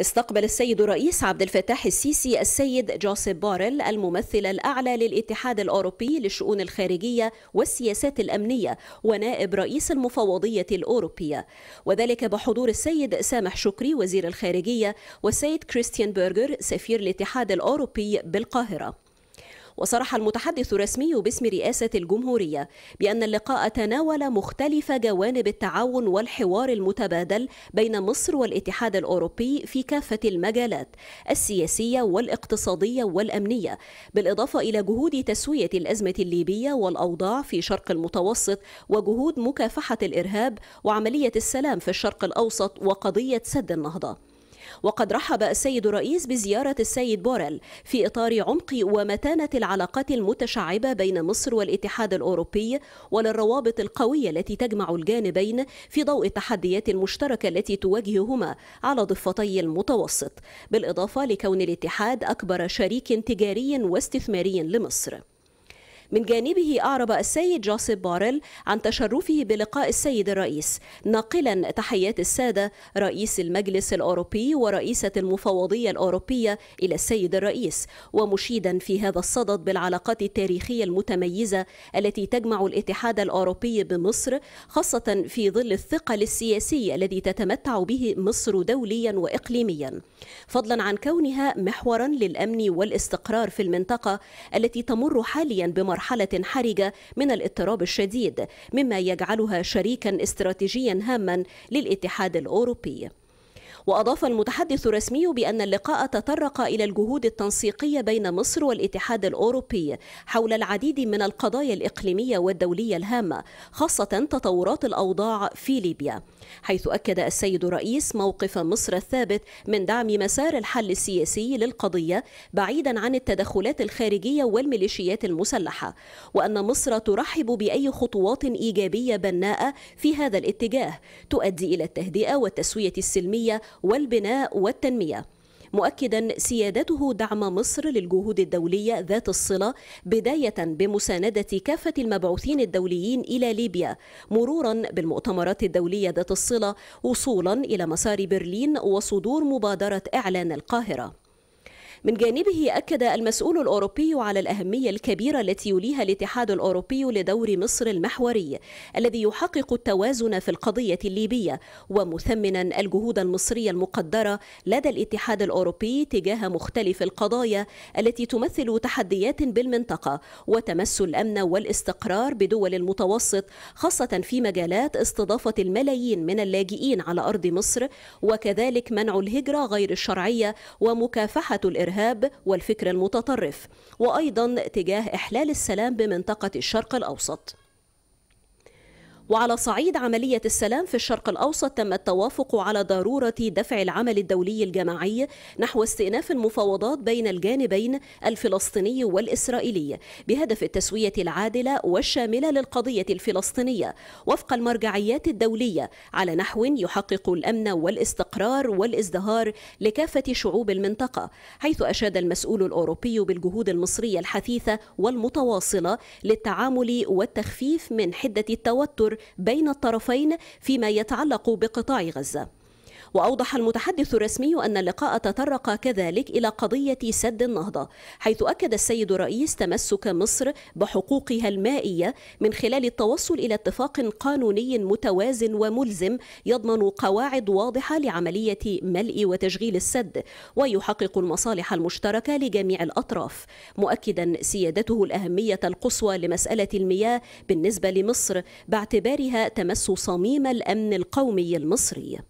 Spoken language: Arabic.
استقبل السيد الرئيس عبد الفتاح السيسي السيد جوسيب باريل الممثل الأعلى للاتحاد الأوروبي للشؤون الخارجية والسياسات الأمنية ونائب رئيس المفوضية الأوروبية وذلك بحضور السيد سامح شكري وزير الخارجية والسيد كريستيان بيرجر سفير الاتحاد الأوروبي بالقاهرة وصرح المتحدث الرسمي باسم رئاسة الجمهورية بأن اللقاء تناول مختلف جوانب التعاون والحوار المتبادل بين مصر والاتحاد الأوروبي في كافة المجالات السياسية والاقتصادية والأمنية بالإضافة إلى جهود تسوية الأزمة الليبية والأوضاع في شرق المتوسط وجهود مكافحة الإرهاب وعملية السلام في الشرق الأوسط وقضية سد النهضة وقد رحب السيد الرئيس بزيارة السيد بوريل في إطار عمق ومتانة العلاقات المتشعبة بين مصر والاتحاد الأوروبي وللروابط القوية التي تجمع الجانبين في ضوء التحديات المشتركة التي تواجههما على ضفتي المتوسط بالإضافة لكون الاتحاد أكبر شريك تجاري واستثماري لمصر من جانبه أعرب السيد جوسيب باريل عن تشرفه بلقاء السيد الرئيس ناقلا تحيات السادة رئيس المجلس الأوروبي ورئيسة المفوضية الأوروبية إلى السيد الرئيس ومشيدا في هذا الصدد بالعلاقات التاريخية المتميزة التي تجمع الاتحاد الأوروبي بمصر خاصة في ظل الثقل السياسي الذي تتمتع به مصر دوليا وإقليميا فضلا عن كونها محورا للأمن والاستقرار في المنطقة التي تمر حاليا بمرحلة مرحلة حرجة من الاضطراب الشديد مما يجعلها شريكا استراتيجيا هاما للاتحاد الأوروبي وأضاف المتحدث الرسمي بأن اللقاء تطرق إلى الجهود التنسيقية بين مصر والاتحاد الأوروبي حول العديد من القضايا الإقليمية والدولية الهامة خاصة تطورات الأوضاع في ليبيا حيث أكد السيد الرئيس موقف مصر الثابت من دعم مسار الحل السياسي للقضية بعيدا عن التدخلات الخارجية والميليشيات المسلحة وأن مصر ترحب بأي خطوات إيجابية بناءة في هذا الاتجاه تؤدي إلى التهدئة والتسوية السلمية والبناء والتنمية مؤكدا سيادته دعم مصر للجهود الدولية ذات الصلة بداية بمساندة كافة المبعوثين الدوليين إلى ليبيا مرورا بالمؤتمرات الدولية ذات الصلة وصولا إلى مسار برلين وصدور مبادرة إعلان القاهرة من جانبه أكد المسؤول الأوروبي على الأهمية الكبيرة التي يليها الاتحاد الأوروبي لدور مصر المحوري الذي يحقق التوازن في القضية الليبية ومثمنا الجهود المصرية المقدرة لدى الاتحاد الأوروبي تجاه مختلف القضايا التي تمثل تحديات بالمنطقة وتمس الأمن والاستقرار بدول المتوسط خاصة في مجالات استضافة الملايين من اللاجئين على أرض مصر وكذلك منع الهجرة غير الشرعية ومكافحة الإرهاب الإرهاب والفكر المتطرف وأيضا تجاه إحلال السلام بمنطقة الشرق الأوسط وعلى صعيد عملية السلام في الشرق الأوسط تم التوافق على ضرورة دفع العمل الدولي الجماعي نحو استئناف المفاوضات بين الجانبين الفلسطيني والإسرائيلي بهدف التسوية العادلة والشاملة للقضية الفلسطينية وفق المرجعيات الدولية على نحو يحقق الأمن والاستقرار والازدهار لكافة شعوب المنطقة حيث أشاد المسؤول الأوروبي بالجهود المصرية الحثيثة والمتواصلة للتعامل والتخفيف من حدة التوتر بين الطرفين فيما يتعلق بقطاع غزه وأوضح المتحدث الرسمي أن اللقاء تطرق كذلك إلى قضية سد النهضة حيث أكد السيد الرئيس تمسك مصر بحقوقها المائية من خلال التوصل إلى اتفاق قانوني متوازن وملزم يضمن قواعد واضحة لعملية ملء وتشغيل السد ويحقق المصالح المشتركة لجميع الأطراف مؤكدا سيادته الأهمية القصوى لمسألة المياه بالنسبة لمصر باعتبارها تمس صميم الأمن القومي المصري